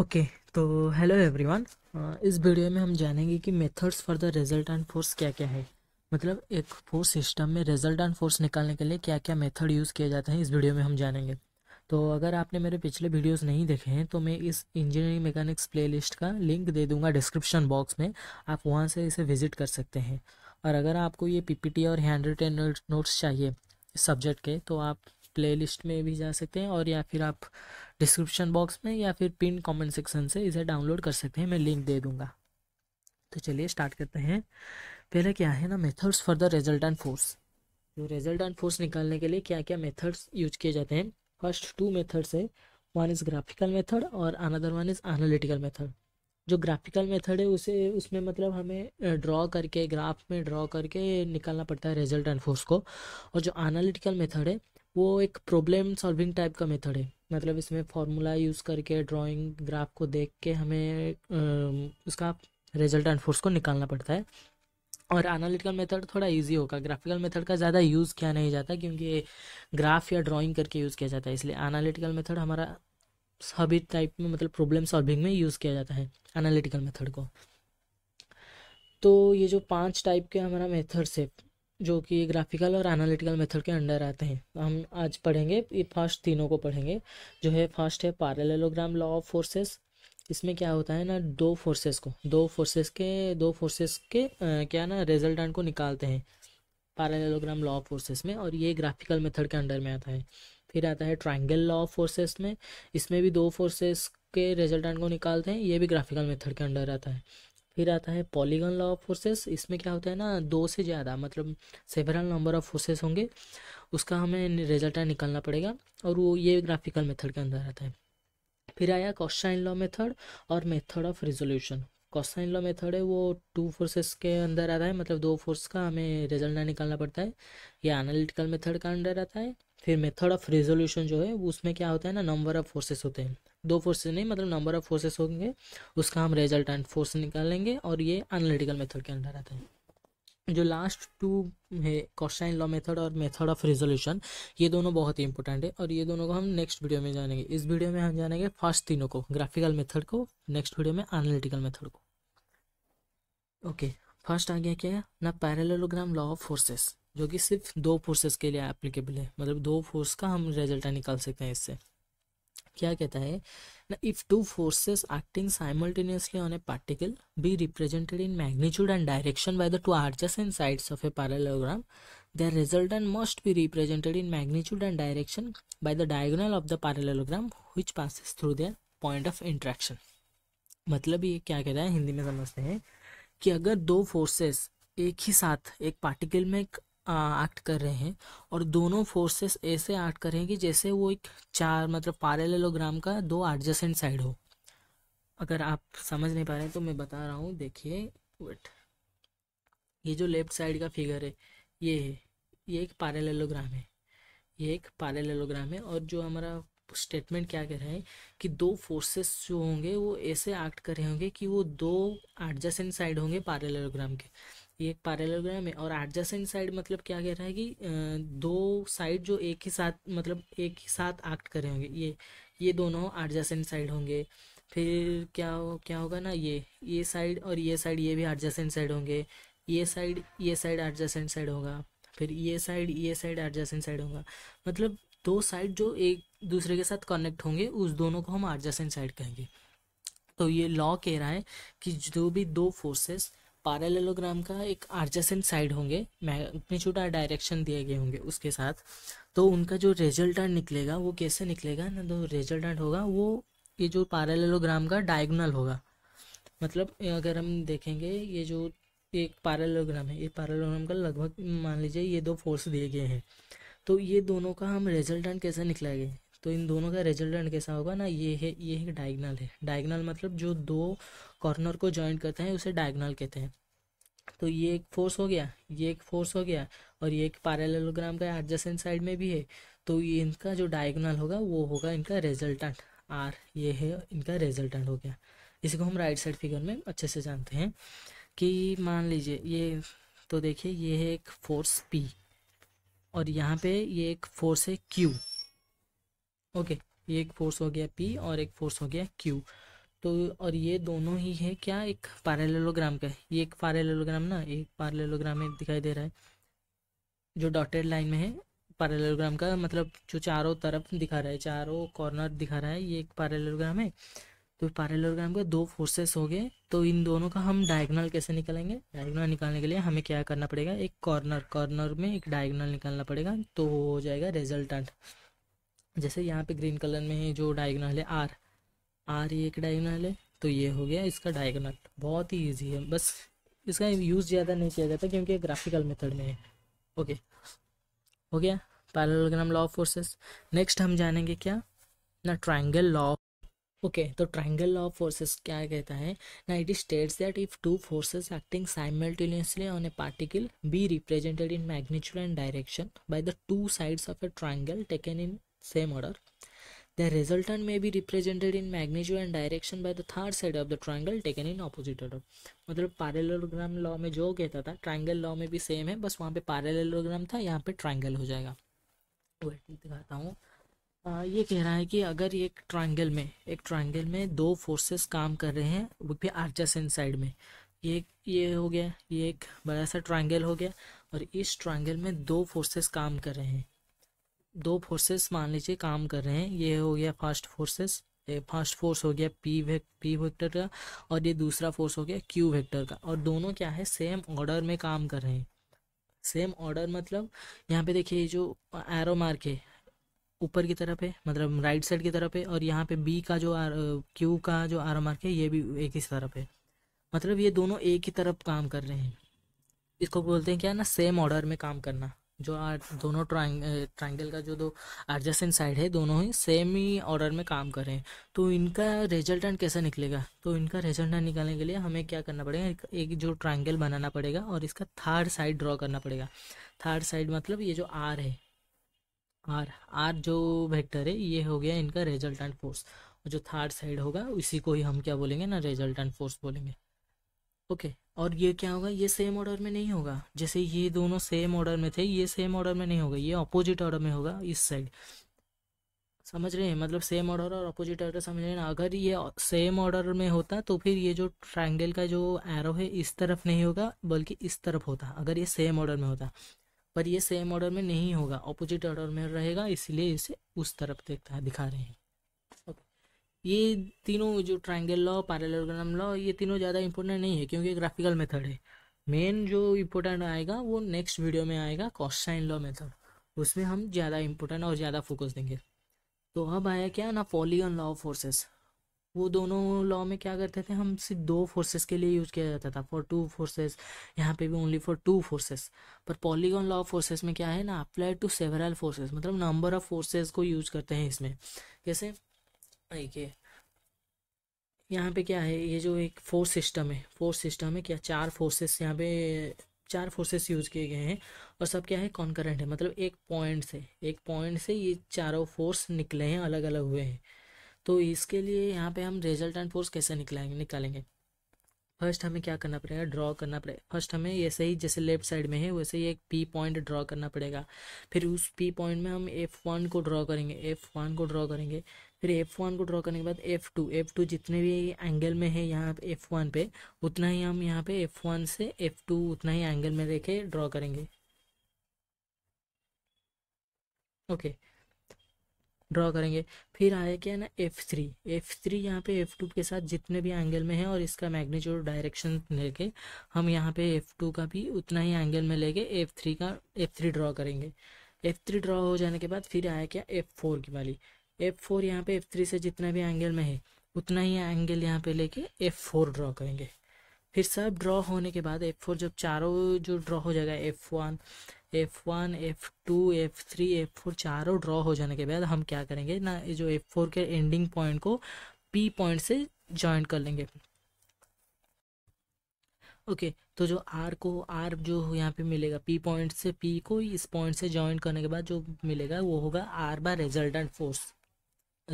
okay तो hello everyone uh, इस video में हम जानेंगे कि methods for the result and force क्या क्या है मतलब एक फोर्स सिस्टम में रिजल्ट एंड फोर्स निकालने के लिए क्या क्या मेथड यूज़ किए जाते हैं इस वीडियो में हम जानेंगे तो अगर आपने मेरे पिछले वीडियोस नहीं देखे हैं तो मैं इस इंजीनियरिंग मैकेनिक्स प्लेलिस्ट का लिंक दे दूंगा डिस्क्रिप्शन बॉक्स में आप वहाँ से इसे विजिट कर सकते हैं और अगर आपको ये पीपीटी और हैंड रिटेन नोट्स चाहिए सब्जेक्ट के तो आप प्लेलिस्ट में भी जा सकते हैं और या फिर आप डिस्क्रिप्शन बॉक्स में या फिर पिन कमेंट सेक्शन से इसे डाउनलोड कर सकते हैं मैं लिंक दे दूँगा तो चलिए स्टार्ट करते हैं पहले क्या है ना methods for the result and force तो रिजल्ट एंड फोर्स निकालने के लिए क्या क्या मेथड्स यूज किए जाते हैं फर्स्ट टू मेथड्स है वन इज़ ग्राफिकल मेथड और another one is analytical method जो ग्राफिकल मेथड है उसे उसमें मतलब हमें ड्रॉ करके ग्राफ में ड्रॉ करके निकालना पड़ता है रिजल्ट एंड फोर्स को और जो एनालिटिकल मेथड है वो एक प्रॉब्लम सॉल्विंग टाइप का मेथड है मतलब इसमें फार्मूला यूज़ करके ड्राइंग ग्राफ को देख के हमें उसका रिजल्ट एंड फोर्स को निकालना पड़ता है और एनालिटिकल मेथड थोड़ा इजी होगा ग्राफिकल मेथड का ज़्यादा यूज़ किया नहीं जाता क्योंकि ग्राफ या ड्राइंग करके यूज़ किया जाता है इसलिए एनालिटिकल मेथड हमारा सभी टाइप में मतलब प्रॉब्लम सॉल्विंग में यूज़ किया जाता है एनालिटिकल मेथड को तो ये जो पांच टाइप के हमारा मेथड्स है जो कि ग्राफिकल और एनालिटिकल मेथड के अंडर आते हैं हम आज पढ़ेंगे ये फर्स्ट तीनों को पढ़ेंगे जो है फर्स्ट है पैरेललोग्राम लॉ ऑफ फोर्सेस इसमें क्या होता है ना दो फोर्सेस को दो फोर्सेस के दो फोर्सेस के आ, क्या ना रिजल्टेंट को निकालते हैं पैरेललोग्राम लॉ ऑफ फोर्सेस में और ये ग्राफिकल मेथड के अंडर में आता है फिर आता है ट्राइंगल लॉ ऑफ फोर्सेस में इसमें भी दो फोर्सेस के रिजल्टेंट को निकालते हैं ये भी ग्राफिकल मेथड के अंडर आता है फिर आता है पॉलीगन लॉ ऑफ फोर्सेस इसमें क्या होता है ना दो से ज़्यादा मतलब सेवरल नंबर ऑफ फोर्सेस होंगे उसका हमें रिजल्ट निकालना पड़ेगा और वो ये ग्राफिकल मेथड के अंदर आता है फिर आया कॉस्टाइन लॉ मेथड और method of resolution cosine law method है वो टू फोर्सेस के अंदर आता है मतलब दो फोर्स का हमें रिजल्ट निकालना पड़ता है या एनालिटिकल मेथड का अंडर आता है फिर मेथड ऑफ रेजोल्यूशन जो है उसमें क्या होता है ना नंबर ऑफ फोर्सेस होते हैं दो फोर्सेस नहीं मतलब नंबर ऑफ फोर्सेस होंगे उसका हम रिजल्ट एंड फोर्स निकालेंगे और ये एनालिटिकल मेथड के अंडर आता है जो लास्ट टू है कॉस्टाइन लॉ मेथड और मेथड ऑफ रेजोल्यूशन ये दोनों बहुत ही इंपॉर्टेंट है और ये दोनों को हम नेक्स्ट वीडियो में जानेंगे इस वीडियो में हम जानेंगे फर्स्ट तीनों को ग्राफिकल मेथड को नेक्स्ट वीडियो में एनालिटिकल मेथड को ओके फर्स्ट आ गया क्या है ना पैरेलोग्राम लॉ ऑफ फोर्सेस जो कि सिर्फ दो फोर्सेस के लिए एप्लीकेबल है मतलब दो फोर्स का हम रिजल्ट निकाल सकते हैं इससे क्या कहता है ना if two forces acting simultaneously on a particle be represented in magnitude and direction by the two end sides of a parallelogram their result must be represented in magnitude and direction by the diagonal of the parallelogram which passes through their point of interaction मतलब ये क्या कहता है हिंदी में समझते हैं कि अगर दो फोर्सेस एक ही साथ एक पार्टिकल में एक्ट कर रहे हैं और दोनों फोर्सेस ऐसे एक्ट कर रहे हैं कि जैसे वो एक चार मतलब पैरेललोग्राम का दो एडजसेंट साइड हो अगर आप समझ नहीं पा रहे तो मैं बता रहा हूँ देखिए वेट ये जो लेफ्ट साइड का फिगर है ये है ये एक पैरेललोग्राम है ये एक पैरेललोग्राम है और जो हमारा स्टेटमेंट क्या कह रहा है कि दो फोर्सेस जो होंगे वो ऐसे एक्ट कर रहे होंगे कि वो दो एडजसेंट साइड होंगे पैरेललोग्राम के ये एक पैरेललोग्राम है और एडजसेंट साइड मतलब क्या कह रहा है कि दो साइड जो एक ही साथ मतलब एक ही साथ एक्ट करे होंगे ये ये दोनों एडजसेंट साइड होंगे फिर क्या हो क्या होगा ना ये ये साइड और ये साइड ये भी एडजसेंट साइड होंगे ये साइड ये साइड एडजसेंट साइड होगा फिर ये साइड ये साइड एडजसेंट साइड होगा मतलब दो साइड जो एक दूसरे के साथ कनेक्ट होंगे उस दोनों को हम एडजसेंट साइड कहेंगे तो ये लॉ कह रहा है कि जो भी दो फोर्सेस पैरेललोग्राम का एक आर्जेसेंट साइड होंगे मैग्नीट्यूड और डायरेक्शन दिए गए होंगे उसके साथ तो उनका जो रेजल्टेंट निकलेगा वो कैसे निकलेगा ना जो तो रेजल्टेंट होगा वो ये जो पैरेललोग्राम का डायगोनल होगा मतलब अगर हम देखेंगे ये जो एक पैरेललोग्राम है ये पैरेललोग्राम का लगभग मान लीजिए ये दो फोर्स दिए गए हैं तो ये दोनों का हम रेजल्टेंट कैसे निकलाएंगे तो इन दोनों का रिजल्टेंट कैसा होगा ना ये है ये एक डायगनल है डायगनल मतलब जो दो कॉर्नर को ज्वाइंट करते हैं उसे डायगनल कहते हैं तो ये एक फोर्स हो गया ये एक फोर्स हो गया और ये एक पैरेललोग्राम का एडजेसेंट साइड में भी है तो ये इनका जो डायगनल होगा वो होगा इनका रिजल्टेंट आर ये है इनका रिजल्टेंट हो गया इसी को हम राइट साइड फिगर में अच्छे से जानते हैं कि मान लीजिए ये तो देखिए ये है एक फोर्स पी और यहाँ पे ये एक फोर्स है क्यू ओके ये एक फोर्स हो गया पी और एक फोर्स हो गया क्यू तो और ये दोनों ही है क्या एक पैरेललोग्राम का है ये एक पैरेललोग्राम ना एक पैरेललोग्राम में दिखाई दे रहा है जो डॉटेड लाइन में है पैरेललोग्राम का मतलब जो चारों तरफ दिखा रहा है चारों कॉर्नर दिखा रहा है ये एक पैरेललोग्राम है तो पैरेललोग्राम के दो फोर्सेस हो गए तो इन दोनों का हम डायगोनल कैसे निकालेंगे डायगोनल निकालने के लिए हमें क्या करना पड़ेगा एक कॉर्नर कॉर्नर में एक डायगोनल निकालना पड़ेगा तो हो जाएगा रिजल्टेंट जैसे यहाँ पे ग्रीन कलर में है जो डायगोनल है आर आर ये एक डायगोनल है तो ये हो गया इसका डायगोनल बहुत ही ईजी है बस इसका यूज़ ज़्यादा नहीं किया जाता क्योंकि ग्राफिकल मेथड में है ओके हो गया parallelogram law of forces next हम जानेंगे क्या ना ट्राइंगल लॉ ओके तो ट्राइंगल लॉ ऑफ फोर्सेस क्या कहता है ना it states that if two forces acting simultaneously on a particle be represented in magnitude and direction by the two sides of a triangle taken in same order the resultant may be represented in magnitude and direction by the third side of the triangle taken in opposite order मतलब parallelogram law में जो कहता था triangle law में भी same है बस वहाँ पे पैरेललोग्राम था यहाँ पे ट्रायंगल हो जाएगा वेट दिखाता हूँ ये कह रहा है कि अगर एक ट्रायंगल में एक ट्रायंगल में दो फोर्सेस काम कर रहे हैं वो भी आर्जासेंट साइड में ये ये हो गया ये एक बड़ा सा ट्रायंगल हो गया और इस ट्रायंगल में दो फोर्सेस काम कर रहे हैं दो फोर्सेस मान लीजिए काम कर रहे हैं ये हो गया फास्ट फोर्सेस फर्स्ट फोर्स हो गया पी वे पी वेक्टर का और ये दूसरा फोर्स हो गया क्यू वेक्टर का और दोनों क्या है सेम ऑर्डर में काम कर रहे हैं सेम ऑर्डर मतलब यहाँ पे देखिए जो एरो मार्क है ऊपर की तरफ है मतलब राइट साइड की तरफ है और यहाँ पे बी का जो आर क्यू का जो आर मार्क है ये भी एक ही तरफ है मतलब ये दोनों एक ही तरफ काम कर रहे हैं इसको बोलते हैं क्या ना सेम ऑर्डर में काम करना जो दोनों ट्राइंग ट्राइंगल का जो दो एडजस्टेंट साइड है दोनों ही सेम ही ऑर्डर में काम कर रहे हैं तो इनका रिजल्टेंट कैसा निकलेगा तो इनका रिजल्टेंट निकालने के लिए हमें क्या करना पड़ेगा एक जो ट्राइंगल बनाना पड़ेगा और इसका थर्ड साइड ड्रॉ करना पड़ेगा थर्ड साइड मतलब ये जो आर है आर आर जो वेक्टर है ये हो गया इनका रिजल्टेंट फोर्स जो थर्ड साइड होगा उसी को ही हम क्या बोलेंगे ना रिजल्टेंट फोर्स बोलेंगे ओके और ये क्या होगा ये सेम ऑर्डर में नहीं होगा जैसे ये दोनों सेम ऑर्डर में थे ये सेम ऑर्डर में नहीं होगा ये अपोजिट ऑर्डर में होगा इस साइड समझ रहे हैं मतलब सेम ऑर्डर और अपोजिट ऑर्डर समझ रहे हैं अगर ये सेम ऑर्डर में होता तो फिर ये जो ट्राइंगल का जो एरो है इस तरफ नहीं होगा बल्कि इस तरफ होता अगर ये सेम ऑर्डर में होता पर ये सेम ऑर्डर में नहीं होगा अपोजिट ऑर्डर में रहेगा इसलिए इसे उस तरफ देखता दिखा रहे हैं ये तीनों जो ट्राइंगल लॉ पैरेलोग्राम लॉ ये तीनों ज़्यादा इंपॉर्टेंट नहीं है क्योंकि ग्राफिकल मेथड है मेन जो इम्पोर्टेंट आएगा वो नेक्स्ट वीडियो में आएगा कॉस्टाइन लॉ मेथड उसमें हम ज़्यादा इम्पोर्टेंट और ज़्यादा फोकस देंगे तो अब आया क्या ना पॉलीगन लॉ ऑफ फोर्सेस वो दोनों लॉ में क्या करते थे हम सिर्फ दो फोर्सेस के लिए यूज़ किया जाता था फॉर टू फोर्सेस यहाँ पे भी ओनली फॉर टू फोर्सेस पर पॉलीगन लॉ ऑफ फोर्सेस में क्या है ना अप्लाइड टू सेवरल फोर्सेस मतलब नंबर ऑफ फोर्सेस को यूज़ करते हैं इसमें जैसे देखिए यहाँ पे क्या है ये जो एक फोर्स सिस्टम है फोर्स सिस्टम है क्या चार फोर्सेस यहाँ पे चार फोर्सेस यूज किए गए हैं और सब क्या है कॉन्करेंट है मतलब एक पॉइंट से एक पॉइंट से ये चारों फोर्स निकले हैं अलग अलग हुए हैं तो इसके लिए यहाँ पे हम रिजल्टेंट फोर्स कैसे निकलाएंगे निकालेंगे फर्स्ट हमें क्या करना पड़ेगा ड्रॉ करना पड़ेगा फर्स्ट हमें ऐसे ही जैसे लेफ्ट साइड में है वैसे ही एक पी पॉइंट ड्रॉ करना पड़ेगा फिर उस पी पॉइंट में हम एफ़ वन को ड्रॉ करेंगे एफ़ वन को ड्रॉ करेंगे फिर एफ वन को ड्रॉ करने के बाद एफ टू एफ टू जितने भी एंगल में है यहाँ एफ वन पे उतना ही हम यहाँ पे एफ वन से एफ टू उतना ही एंगल में देखे ड्रॉ करेंगे ओके ड्रॉ करेंगे फिर आया क्या ना एफ थ्री एफ थ्री यहाँ पे एफ टू के साथ जितने भी एंगल में है और इसका मैग्नीट्यूड डायरेक्शन लेके हम यहाँ पे एफ टू का भी उतना ही एंगल में लेके एफ थ्री का एफ थ्री ड्रॉ करेंगे एफ थ्री ड्रॉ हो जाने के बाद फिर आया क्या एफ फोर की वाली एफ फोर यहाँ पे एफ थ्री से जितना भी एंगल में है उतना ही एंगल यहाँ पे लेके एफ फोर ड्रॉ करेंगे फिर सब ड्रॉ होने के बाद एफ फोर जब चारों जो ड्रॉ हो जाएगा F one F one F two F three F four चारों ड्रॉ हो जाने के बाद हम क्या करेंगे ना जो एफ फोर के एंडिंग पॉइंट को पी पॉइंट से ज्वाइंट कर लेंगे ओके okay, तो जो आर को आर जो यहाँ पे मिलेगा पी पॉइंट से पी को इस पॉइंट से ज्वाइन करने के बाद जो मिलेगा वो होगा R by resultant force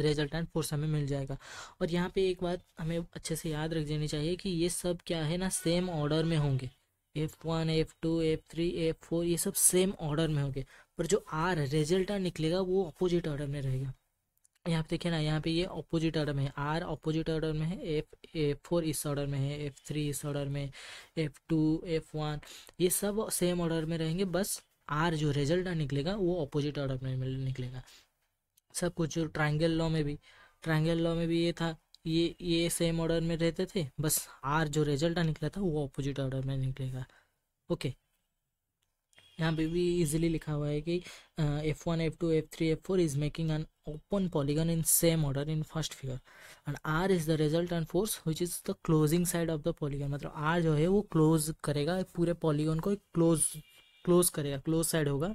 resultant force हमें मिल जाएगा और यहाँ पे एक बात हमें अच्छे से याद रख देनी चाहिए कि ये सब क्या है ना सेम ऑर्डर में होंगे F one F two F three F four ये सब सेम ऑर्डर में होंगे पर जो आर रिजल्टेंट निकलेगा वो अपोजिट ऑर्डर में रहेगा यहाँ पे देखिए ना यहाँ पे ये अपोजिट ऑर्डर में है आर अपोजिट ऑर्डर में है एफ एफ फोर इस ऑर्डर में है एफ थ्री इस ऑर्डर में एफ टू एफ वन ये सब सेम ऑर्डर में रहेंगे बस आर जो रिजल्ट निकलेगा वो अपोजिट ऑर्डर में निकलेगा सब कुछ ट्राइंगल लॉ में भी ट्राइंगल लॉ में भी ये था ये ये सेम ऑर्डर में रहते थे बस आर जो रिजल्ट निकला था वो अपोजिट ऑर्डर में निकलेगा ओके यहाँ पे भी इजीली लिखा हुआ है कि F one F two F three F four is making an open polygon in same order in first figure and R is the result and force which is the closing side of the polygon मतलब R जो है वो close करेगा पूरे पॉलीगन को close close करेगा close side होगा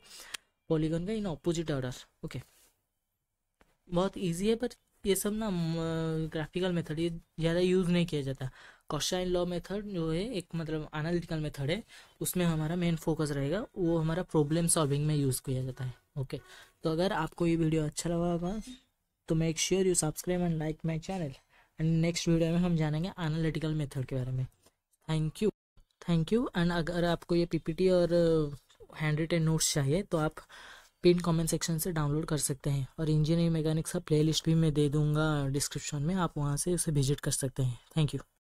पॉलीगन का इन ऑपोजिट ऑर्डर ओके बहुत ईजी है बट ये सब ना ग्राफिकल मेथड ये ज़्यादा यूज़ नहीं किया जाता कॉशाइन लॉ मेथड जो है एक मतलब एनालिटिकल मेथड है उसमें हमारा मेन फोकस रहेगा वो हमारा प्रॉब्लम सॉल्विंग में यूज़ किया जाता है ओके तो अगर आपको ये वीडियो अच्छा लगा होगा तो make sure you subscribe and like my channel and next video में हम जानेंगे एनालिटिकल मेथड के बारे में thank you thank you and अगर आपको ये पीपीटी और हैंड रिटेन नोट्स चाहिए तो आप पिन कमेंट सेक्शन से डाउनलोड कर सकते हैं और इंजीनियरिंग मैकेनिक्स का प्लेलिस्ट भी मैं दे दूंगा डिस्क्रिप्शन में आप वहाँ से उसे विजिट कर सकते हैं थैंक यू